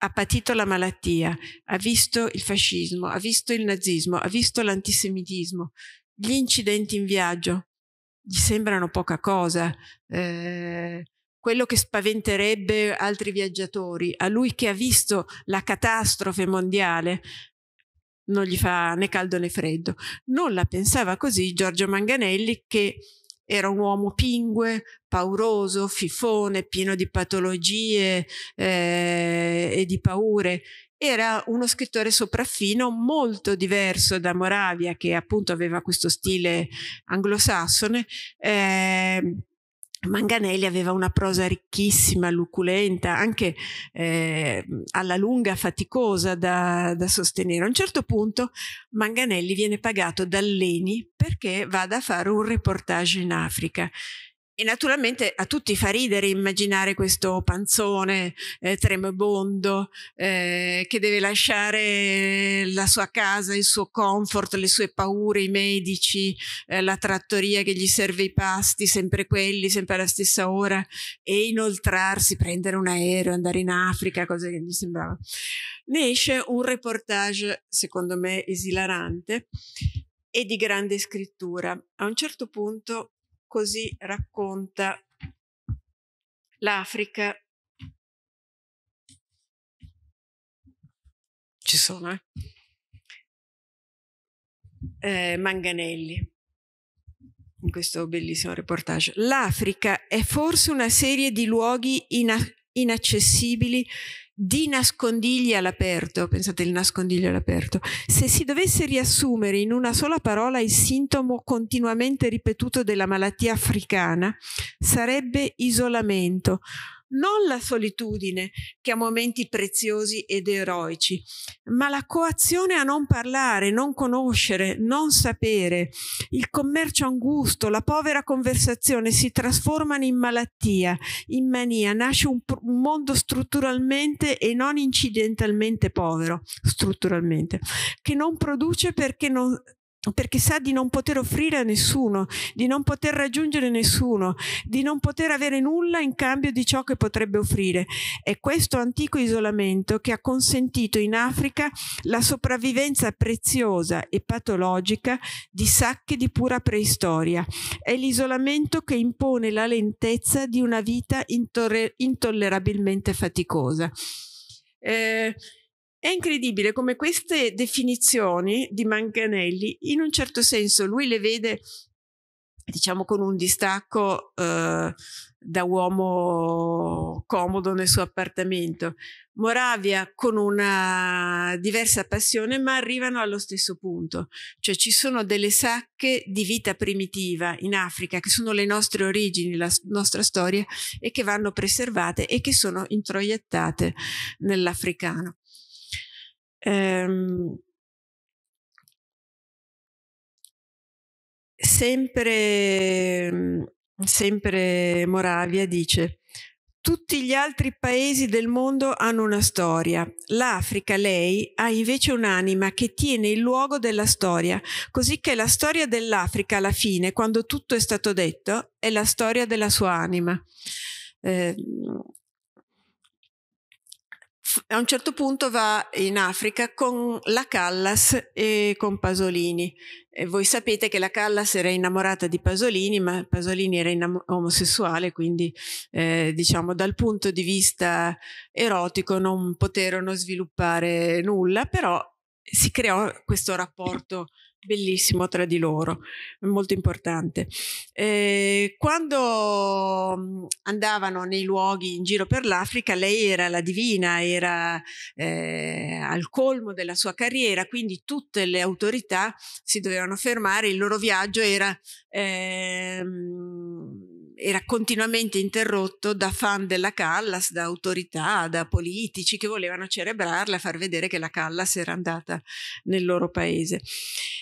ha patito la malattia, ha visto il fascismo, ha visto il nazismo, ha visto l'antisemitismo, gli incidenti in viaggio gli sembrano poca cosa. Eh, quello che spaventerebbe altri viaggiatori, a lui che ha visto la catastrofe mondiale, non gli fa né caldo né freddo. Non la pensava così Giorgio Manganelli che era un uomo pingue, pauroso, fifone, pieno di patologie eh, e di paure. Era uno scrittore sopraffino molto diverso da Moravia, che appunto aveva questo stile anglosassone. Eh, Manganelli aveva una prosa ricchissima, luculenta, anche eh, alla lunga faticosa da, da, sostenere. A un certo punto Manganelli viene pagato dall'Eni perché vada a fare un reportage in Africa e naturalmente a tutti fa ridere immaginare questo panzone eh, tremebondo eh, che deve lasciare la sua casa, il suo comfort, le sue paure, i medici, eh, la trattoria che gli serve i pasti, sempre quelli, sempre alla stessa ora, e inoltrarsi, prendere un aereo, andare in Africa, cose che gli sembrava. Ne esce un reportage, secondo me, esilarante e di grande scrittura. A un certo punto così racconta l'Africa. Ci sono, eh? eh Manganelli in questo bellissimo reportage. L'Africa è forse una serie di luoghi inaccessibili di nascondigli all'aperto, pensate il nascondiglio all'aperto, se si dovesse riassumere in una sola parola il sintomo continuamente ripetuto della malattia africana, sarebbe isolamento, non la solitudine che ha momenti preziosi ed eroici, ma la coazione a non parlare, non conoscere, non sapere. Il commercio angusto, la povera conversazione si trasformano in malattia, in mania, nasce un, un mondo strutturalmente e non incidentalmente povero, strutturalmente, che non produce perché non perché sa di non poter offrire a nessuno, di non poter raggiungere nessuno, di non poter avere nulla in cambio di ciò che potrebbe offrire. È questo antico isolamento che ha consentito in Africa la sopravvivenza preziosa e patologica di sacche di pura preistoria. È l'isolamento che impone la lentezza di una vita intollerabilmente faticosa. Eh, è incredibile come queste definizioni di Manganelli, in un certo senso, lui le vede diciamo con un distacco eh, da uomo comodo nel suo appartamento. Moravia con una diversa passione, ma arrivano allo stesso punto. Cioè ci sono delle sacche di vita primitiva in Africa che sono le nostre origini, la nostra storia e che vanno preservate e che sono introiettate nell'africano ehm, sempre, mm, sempre Moravia dice tutti gli altri paesi del mondo hanno una storia. L'Africa, lei, ha invece un'anima che tiene il luogo della storia, così che la storia dell'Africa alla fine, quando tutto è stato detto, è la storia della sua anima. Eh, a un certo punto va in Africa con la Callas e con Pasolini. E voi sapete che la Callas era innamorata di Pasolini, ma Pasolini era omosessuale, quindi eh, diciamo dal punto di vista erotico non poterono sviluppare nulla, però si creò questo rapporto bellissimo tra di loro, molto importante. Eh, quando mhmm, andavano nei luoghi in giro per l'Africa, lei era la divina, era eh, al colmo della sua carriera, quindi tutte le autorità si dovevano fermare, il loro viaggio era... Ehm, era continuamente interrotto da fan della Callas, da autorità, da politici che volevano celebrarla, far vedere che la Callas era andata nel loro paese.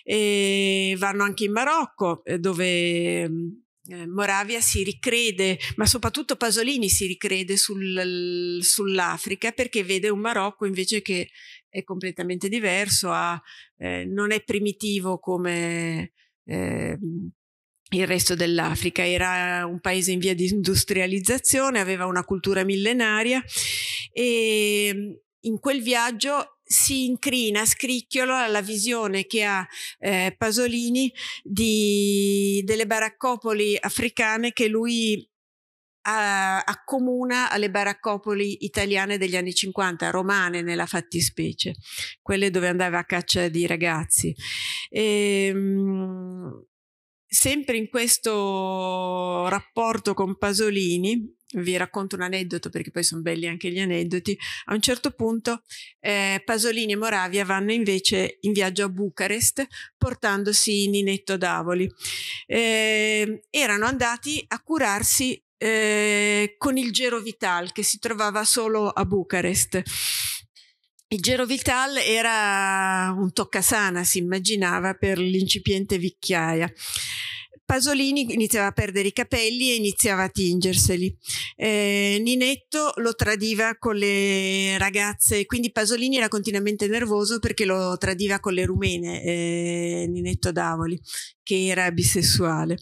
E vanno anche in Marocco, eh, dove mm, eh, Moravia si ricrede, ma soprattutto Pasolini si ricrede sul, sull'Africa perché vede un Marocco invece che è completamente diverso, ha, eh, non è primitivo come, eh, il resto dell'Africa. Era un paese in via di industrializzazione, aveva una cultura millenaria e mm, in quel viaggio si incrina a scricchiolo alla visione che ha eh, Pasolini di, delle baraccopoli africane che lui accomuna alle baraccopoli italiane degli anni 50, romane nella fattispecie, quelle dove andava a caccia di ragazzi. E, ehm, sempre in questo rapporto con Pasolini, vi racconto un aneddoto perché poi sono belli anche gli aneddoti, a un certo punto eh, Pasolini e Moravia vanno invece in viaggio a Bucarest portandosi Ninetto Davoli. Eh, erano andati a curarsi eh, con il Gero Vital che si trovava solo a Bucarest e Gero Vital era un toccasana, si immaginava, per l'incipiente vecchiaia. Pasolini iniziava a perdere i capelli e iniziava a tingerseli. Eh, Ninetto lo tradiva con le ragazze, quindi Pasolini era continuamente nervoso perché lo tradiva con le rumene, eh, Ninetto Davoli, che era bisessuale.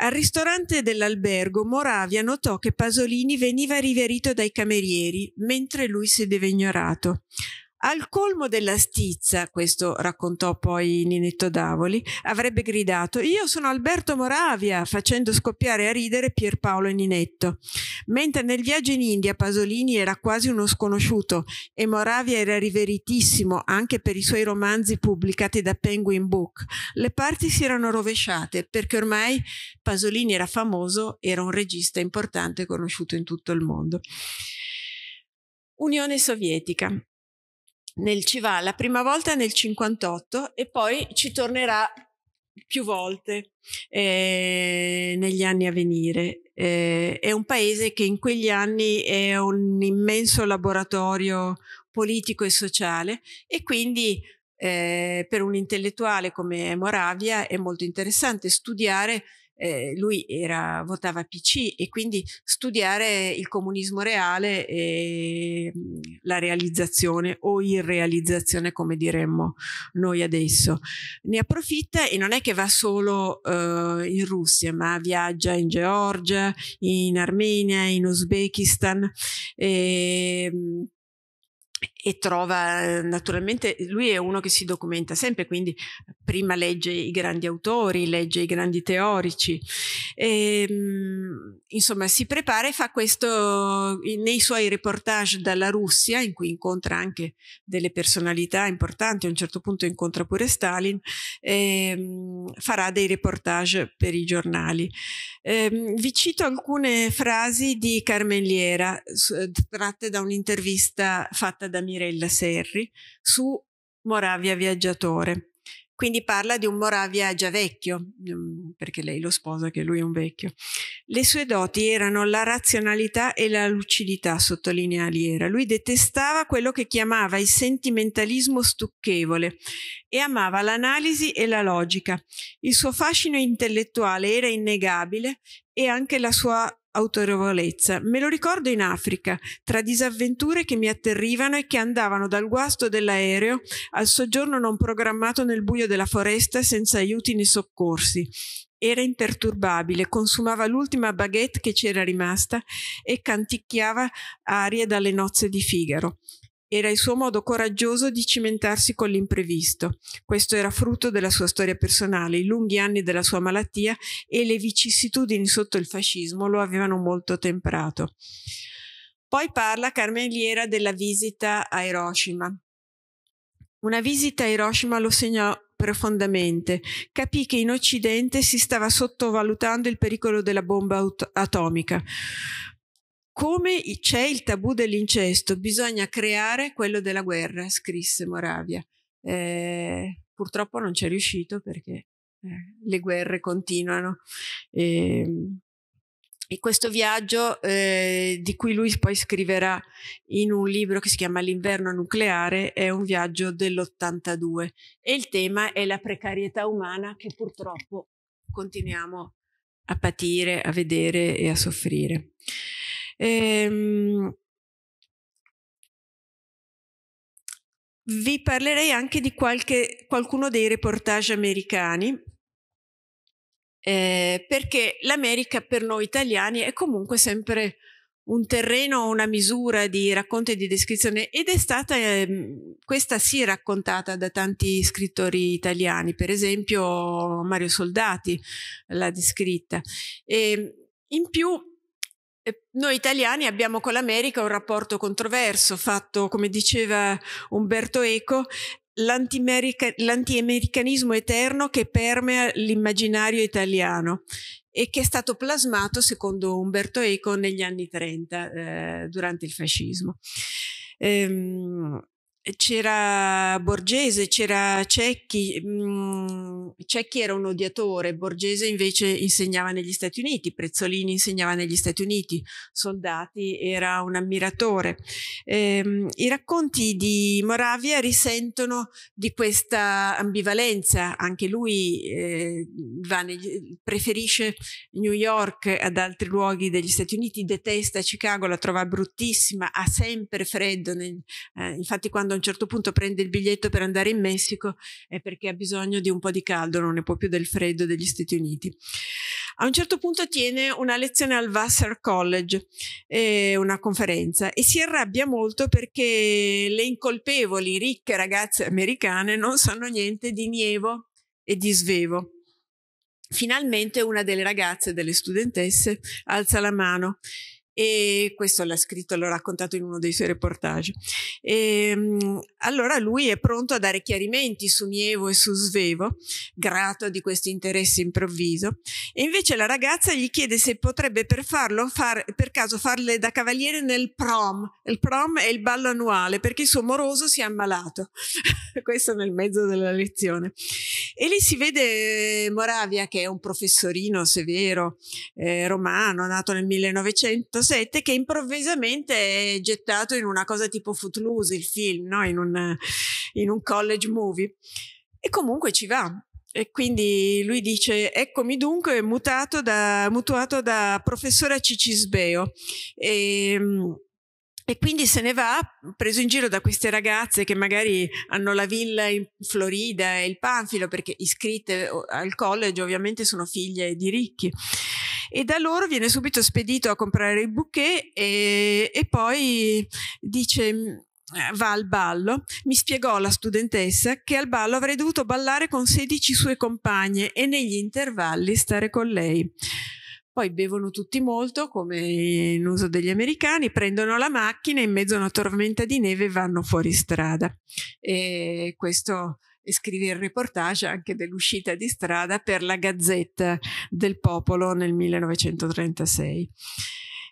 Al ristorante dell'albergo Moravia notò che Pasolini veniva riverito dai camerieri, mentre lui sedeva ignorato. Al colmo della stizza, questo raccontò poi Ninetto Davoli, avrebbe gridato Io sono Alberto Moravia, facendo scoppiare a ridere Pierpaolo e Ninetto. Mentre nel viaggio in India Pasolini era quasi uno sconosciuto e Moravia era riveritissimo anche per i suoi romanzi pubblicati da Penguin Book, le parti si erano rovesciate perché ormai Pasolini era famoso, era un regista importante e conosciuto in tutto il mondo. Unione Sovietica nel va la prima volta nel 58 e poi ci tornerà più volte eh, negli anni a venire. Eh, è un paese che in quegli anni è un immenso laboratorio politico e sociale e quindi eh, per un intellettuale come Moravia è molto interessante studiare eh, lui era, votava PC e quindi studiare il comunismo reale e mm, la realizzazione o irrealizzazione come diremmo noi adesso. Ne approfitta e non è che va solo eh, in Russia ma viaggia in Georgia, in Armenia, in Uzbekistan. e, ehm, e trova ehm, naturalmente, lui è uno che si documenta sempre, quindi prima legge i grandi autori, legge i grandi teorici, e, ehm, insomma si prepara e fa questo nei suoi reportage dalla Russia, in cui incontra anche delle personalità importanti, a un certo punto incontra pure Stalin, ehm, farà dei reportage per i giornali. Eh, vi cito alcune frasi di Carmen Liera, tratte da un'intervista fatta da Miro Mirella Serri su Moravia Viaggiatore. Quindi parla di un Moravia già vecchio, mm, perché lei lo sposa che lui è un vecchio. Le sue doti erano la razionalità e la lucidità, sottolinea Liera. Lui detestava quello che chiamava il sentimentalismo stucchevole e amava l'analisi e la logica. Il suo fascino intellettuale era innegabile e anche la sua autorevolezza. Me lo ricordo in Africa, tra disavventure che mi atterrivano e che andavano dal guasto dell'aereo al soggiorno non programmato nel buio della foresta senza aiuti né soccorsi. Era imperturbabile, consumava l'ultima baguette che c'era rimasta e canticchiava arie dalle nozze di Figaro. Era il suo modo coraggioso di cimentarsi con l'imprevisto. Questo era frutto della sua storia personale. I lunghi anni della sua malattia e le vicissitudini sotto il fascismo lo avevano molto temperato. Poi parla Carmeliera della visita a Hiroshima. Una visita a Hiroshima lo segnò profondamente. Capì che in Occidente si stava sottovalutando il pericolo della bomba atomica. Come c'è il tabù dell'incesto, bisogna creare quello della guerra, scrisse Moravia. Eh, purtroppo non ci è riuscito perché eh, le guerre continuano. Eh, e questo viaggio, eh, di cui lui poi scriverà in un libro che si chiama L'inverno nucleare, è un viaggio dell'82 e il tema è la precarietà umana che purtroppo continuiamo a patire, a vedere e a soffrire. Ehm, vi parlerei anche di qualche, qualcuno dei reportage americani, eh, perché l'America per noi italiani è comunque sempre un terreno, una misura di racconto e di descrizione ed è stata, eh, questa sì, raccontata da tanti scrittori italiani, per esempio Mario Soldati l'ha descritta. E ehm, in più noi italiani abbiamo con l'America un rapporto controverso fatto, come diceva Umberto Eco, l'anti-americanismo eterno che permea l'immaginario italiano e che è stato plasmato, secondo Umberto Eco, negli anni 30, eh, durante il fascismo. Ehm, c'era Borgese, c'era Cecchi, mm, Cecchi era un odiatore, Borgese invece insegnava negli Stati Uniti, Prezzolini insegnava negli Stati Uniti, Soldati era un ammiratore. Eh, I racconti di Moravia risentono di questa ambivalenza, anche lui eh, negli, preferisce New York ad altri luoghi degli Stati Uniti, detesta Chicago, la trova bruttissima, ha sempre freddo, nel, eh, infatti quando un certo punto prende il biglietto per andare in Messico è perché ha bisogno di un po' di caldo, non ne può più del freddo degli Stati Uniti. A un certo punto tiene una lezione al Vassar College, eh, una conferenza, e si arrabbia molto perché le incolpevoli ricche ragazze americane non sanno niente di nievo e di svevo. Finalmente una delle ragazze, delle studentesse, alza la mano e questo l'ha scritto, l'ho raccontato in uno dei suoi reportage. E, ehm, allora lui è pronto a dare chiarimenti su Nievo e su Svevo, grato di questo interesse improvviso, e invece la ragazza gli chiede se potrebbe per farlo, far, per caso farle da cavaliere nel prom. Il prom è il ballo annuale perché il suo moroso si è ammalato. questo nel mezzo della lezione. E lì si vede Moravia che è un professorino severo, eh, romano, nato nel 1900, 7 che improvvisamente è gettato in una cosa tipo Footloose, il film, no? in, un, in un college movie. E comunque ci va, e quindi lui dice: Eccomi dunque, mutato da, mutuato da professore Cicisbeo. E, ehm, e quindi se ne va, preso in giro da queste ragazze che magari hanno la villa in Florida e il panfilo, perché iscritte al college ovviamente sono figlie di ricchi e da loro viene subito spedito a comprare il bouquet e, e poi dice mm, eh, va al ballo, mi spiegò la studentessa che al ballo avrei dovuto ballare con 16 sue compagne e negli intervalli stare con lei. Poi bevono tutti molto, come in uso degli americani, prendono la macchina in mezzo a una tormenta di neve e vanno fuori strada. E questo e scrive il reportage anche dell'uscita di strada per la Gazzetta del Popolo nel 1936.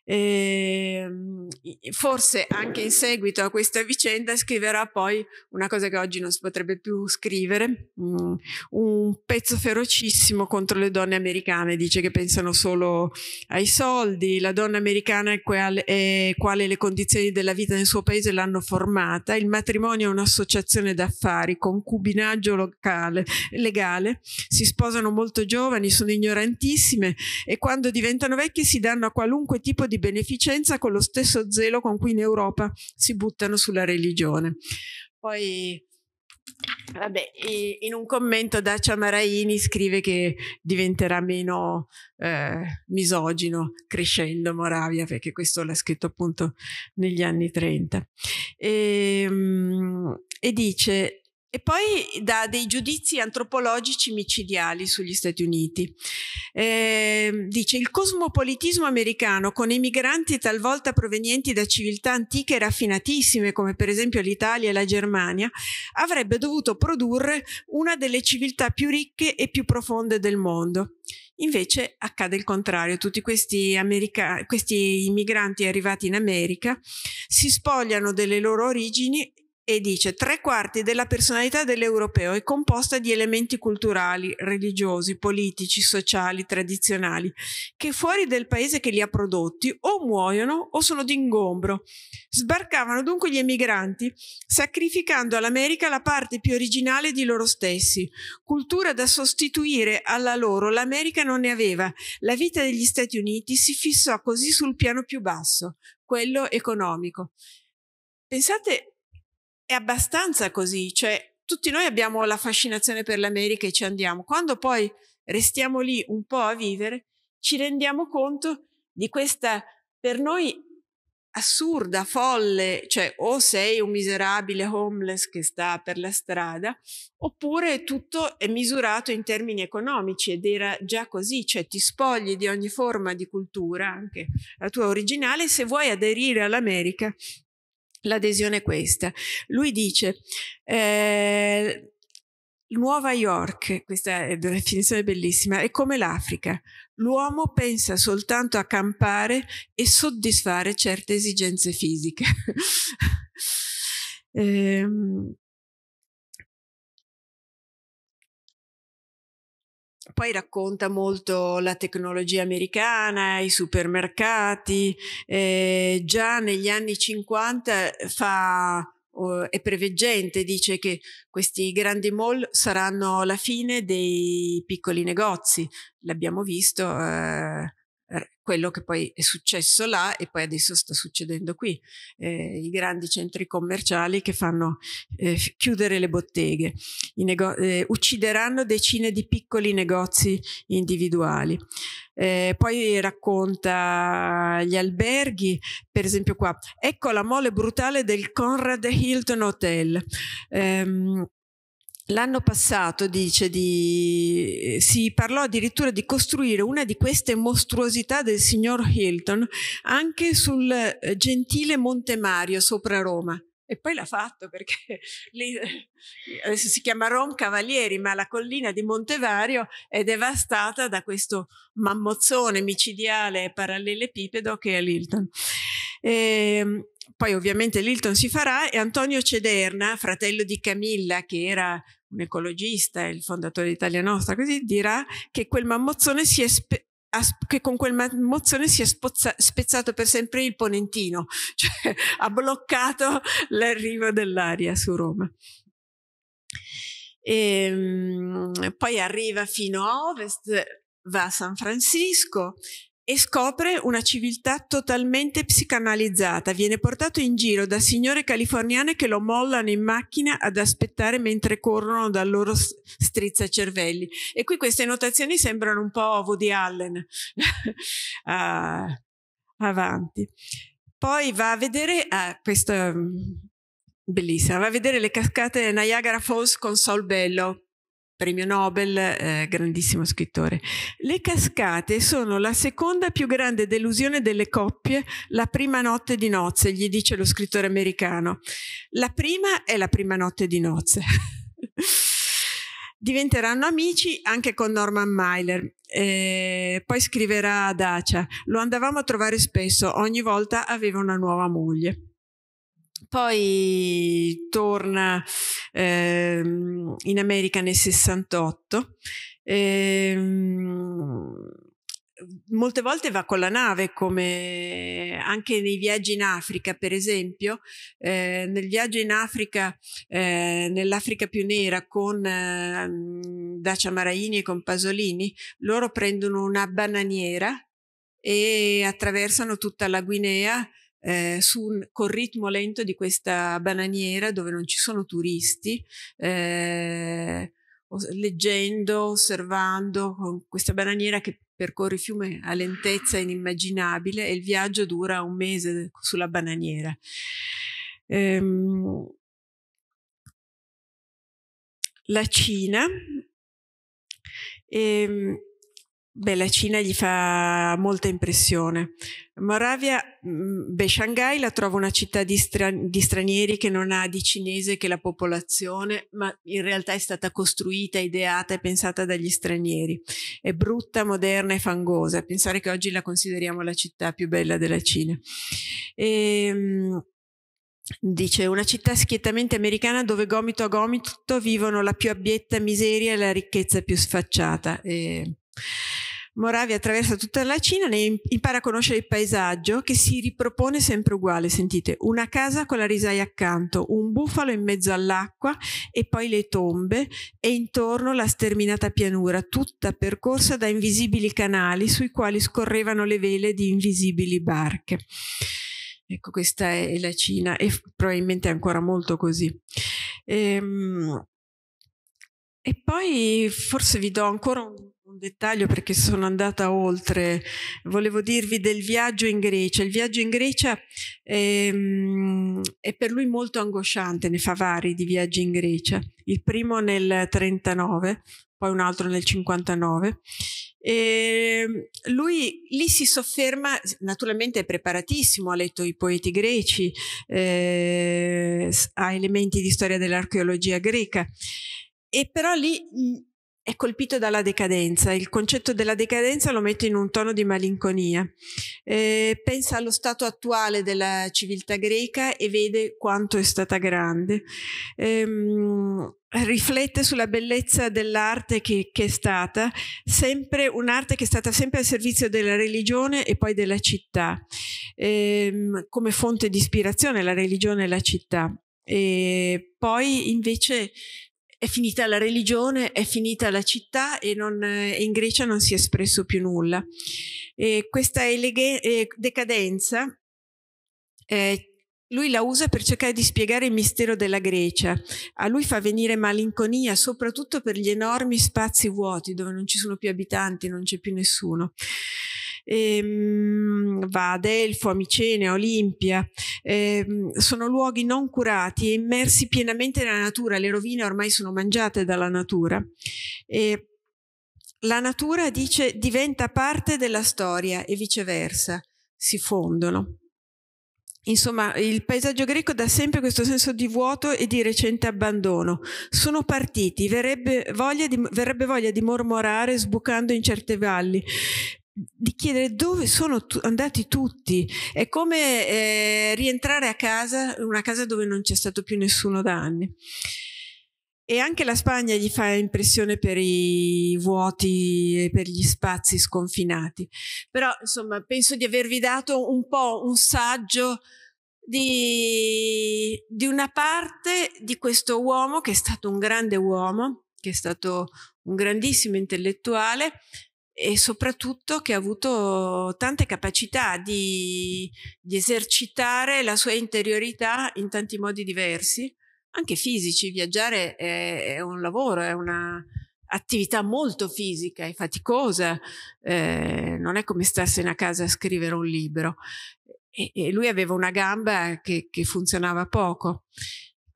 Ehm, forse anche in seguito a questa vicenda scriverà poi una cosa che oggi non si potrebbe più scrivere, mm, un pezzo ferocissimo contro le donne americane, dice che pensano solo ai soldi, la donna americana è quale, è quale le condizioni della vita nel suo paese l'hanno formata, il matrimonio è un'associazione d'affari, concubinaggio locale, legale, si sposano molto giovani, sono ignorantissime e quando diventano vecchie si danno a qualunque tipo di di beneficenza con lo stesso zelo con cui in Europa si buttano sulla religione. Poi Vabbè, in un commento Dacia Maraini scrive che diventerà meno eh, misogino crescendo Moravia, perché questo l'ha scritto appunto negli anni 30. E, ehm, e dice, e poi dà dei giudizi antropologici micidiali sugli Stati Uniti. Eh, dice il cosmopolitismo americano con emigranti talvolta provenienti da civiltà antiche raffinatissime come per esempio l'Italia e la Germania avrebbe dovuto produrre una delle civiltà più ricche e più profonde del mondo. Invece accade il contrario, tutti questi, questi immigranti arrivati in America si spogliano delle loro origini e dice tre quarti della personalità dell'europeo è composta di elementi culturali, religiosi, politici, sociali, tradizionali, che fuori del paese che li ha prodotti o muoiono o sono d'ingombro. Sbarcavano dunque gli emigranti, sacrificando all'America la parte più originale di loro stessi, cultura da sostituire alla loro l'America non ne aveva. La vita degli Stati Uniti si fissò così sul piano più basso, quello economico. Pensate è abbastanza così, cioè tutti noi abbiamo la fascinazione per l'America e ci andiamo. Quando poi restiamo lì un po' a vivere, ci rendiamo conto di questa per noi assurda, folle, cioè o sei un miserabile homeless che sta per la strada, oppure tutto è misurato in termini economici ed era già così, cioè ti spogli di ogni forma di cultura, anche la tua originale, se vuoi aderire all'America l'adesione è questa. Lui dice, eh, Nuova York, questa è una definizione bellissima, è come l'Africa. L'uomo pensa soltanto a campare e soddisfare certe esigenze fisiche. ehm, poi racconta molto la tecnologia americana, i supermercati, eh, già negli anni 50 eh, fa è preveggente, dice che questi grandi mall saranno la fine dei piccoli negozi. L'abbiamo visto eh, quello che poi è successo là e poi adesso sta succedendo qui. Eh, I grandi centri commerciali che fanno eh, chiudere le botteghe, eh, uccideranno decine di piccoli negozi individuali. Eh, poi racconta gli alberghi, per esempio qua, ecco la mole brutale del Conrad Hilton Hotel. Ehm, L'anno passato, dice, di, eh, si parlò addirittura di costruire una di queste mostruosità del signor Hilton anche sul eh, gentile Monte Mario sopra Roma. E poi l'ha fatto perché lì, eh, adesso si chiama Rom Cavalieri, ma la collina di Monte Mario è devastata da questo mammozzone micidiale parallelepipedo che è l'Hilton. E, ehm, poi ovviamente Lilton si farà e Antonio Cederna, fratello di Camilla, che era un ecologista, e il fondatore di Italia Nostra, così dirà che quel mammozzone si è che con quel mammozzone si è spezzato per sempre il Ponentino, cioè ha bloccato l'arrivo dell'aria su Roma. E, ehm, poi arriva fino a ovest, va a San Francisco, e scopre una civiltà totalmente psicanalizzata. Viene portato in giro da signore californiane che lo mollano in macchina ad aspettare mentre corrono dal loro strizzacervelli. E qui queste notazioni sembrano un po' Woody Allen. ah, avanti. Poi va a vedere ah, questa mm, bellissima, va a vedere le cascate Niagara Falls con Sol Bello premio Nobel, eh, grandissimo scrittore. Le cascate sono la seconda più grande delusione delle coppie la prima notte di nozze, gli dice lo scrittore americano. La prima è la prima notte di nozze. Diventeranno amici anche con Norman Myler. Eh, poi scriverà a Dacia, lo andavamo a trovare spesso, ogni volta aveva una nuova moglie poi torna eh, in America nel 68. Ehm, molte volte va con la nave, come anche nei viaggi in Africa, per esempio, eh, nel viaggio in Africa, eh, nell'Africa più nera con eh, Dacia Maraini e con Pasolini, loro prendono una bananiera e attraversano tutta la Guinea eh, sul, col ritmo lento di questa bananiera dove non ci sono turisti, eh, leggendo, osservando con questa bananiera che percorre il fiume a lentezza inimmaginabile e il viaggio dura un mese sulla bananiera. Ehm, la Cina. Ehm, Beh, la Cina gli fa molta impressione. Moravia, mm, beh, Shanghai la trova una città di, stran di, stranieri che non ha di cinese che la popolazione, ma in realtà è stata costruita, ideata e pensata dagli stranieri. È brutta, moderna e fangosa. Pensare che oggi la consideriamo la città più bella della Cina. E, ehm, Dice una città schiettamente americana dove gomito a gomito vivono la più abietta miseria e la ricchezza più sfacciata. E... Ehm, Moravia attraversa tutta la Cina, ne impara a conoscere il paesaggio che si ripropone sempre uguale, sentite, una casa con la risaia accanto, un bufalo in mezzo all'acqua e poi le tombe e intorno la sterminata pianura, tutta percorsa da invisibili canali sui quali scorrevano le vele di invisibili barche. Ecco, questa è la Cina e probabilmente è ancora molto così. Ehm, e poi forse vi do ancora un un dettaglio perché sono andata oltre. Volevo dirvi del viaggio in Grecia. Il viaggio in Grecia è, ehm, è per lui molto angosciante, ne fa vari di viaggi in Grecia. Il primo nel 39, poi un altro nel 59. E ehm, lui lì si sofferma, naturalmente è preparatissimo, ha letto i poeti greci, eh, ha elementi di storia dell'archeologia greca, e però lì è colpito dalla decadenza, il concetto della decadenza lo mette in un tono di malinconia, eh, pensa allo stato attuale della civiltà greca e vede quanto è stata grande, eh, riflette sulla bellezza dell'arte che, che, è stata, sempre un'arte che è stata sempre al servizio della religione e poi della città, eh, come fonte di ispirazione la religione e la città. E poi invece è finita la religione, è finita la città e non, eh, in Grecia non si è espresso più nulla. E questa eleghe, decadenza eh, lui la usa per cercare di spiegare il mistero della Grecia. A lui fa venire malinconia, soprattutto per gli enormi spazi vuoti dove non ci sono più abitanti, non c'è più nessuno ehm, va a Delfo, a Micene, a Olimpia, ehm, sono luoghi non curati e immersi pienamente nella natura, le rovine ormai sono mangiate dalla natura. E la natura dice diventa parte della storia e viceversa, si fondono. Insomma, il paesaggio greco dà sempre questo senso di vuoto e di recente abbandono. Sono partiti, verrebbe voglia di, verrebbe voglia di mormorare sbucando in certe valli, di chiedere dove sono tu andati tutti. È come eh, rientrare a casa, una casa dove non c'è stato più nessuno da anni. E anche la Spagna gli fa impressione per i vuoti e per gli spazi sconfinati. Però, insomma, penso di avervi dato un po' un saggio di, di una parte di questo uomo che è stato un grande uomo, che è stato un grandissimo intellettuale, e soprattutto che ha avuto tante capacità di, di esercitare la sua interiorità in tanti modi diversi, anche fisici. Viaggiare è, è un lavoro, è una, attività molto fisica e faticosa, eh, non è come starsene a casa a scrivere un libro. E, e lui aveva una gamba che, che funzionava poco.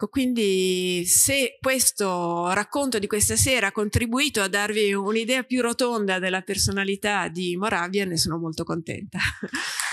Ecco, quindi se questo racconto di questa sera ha contribuito a darvi un'idea più rotonda della personalità di Moravia, ne sono molto contenta.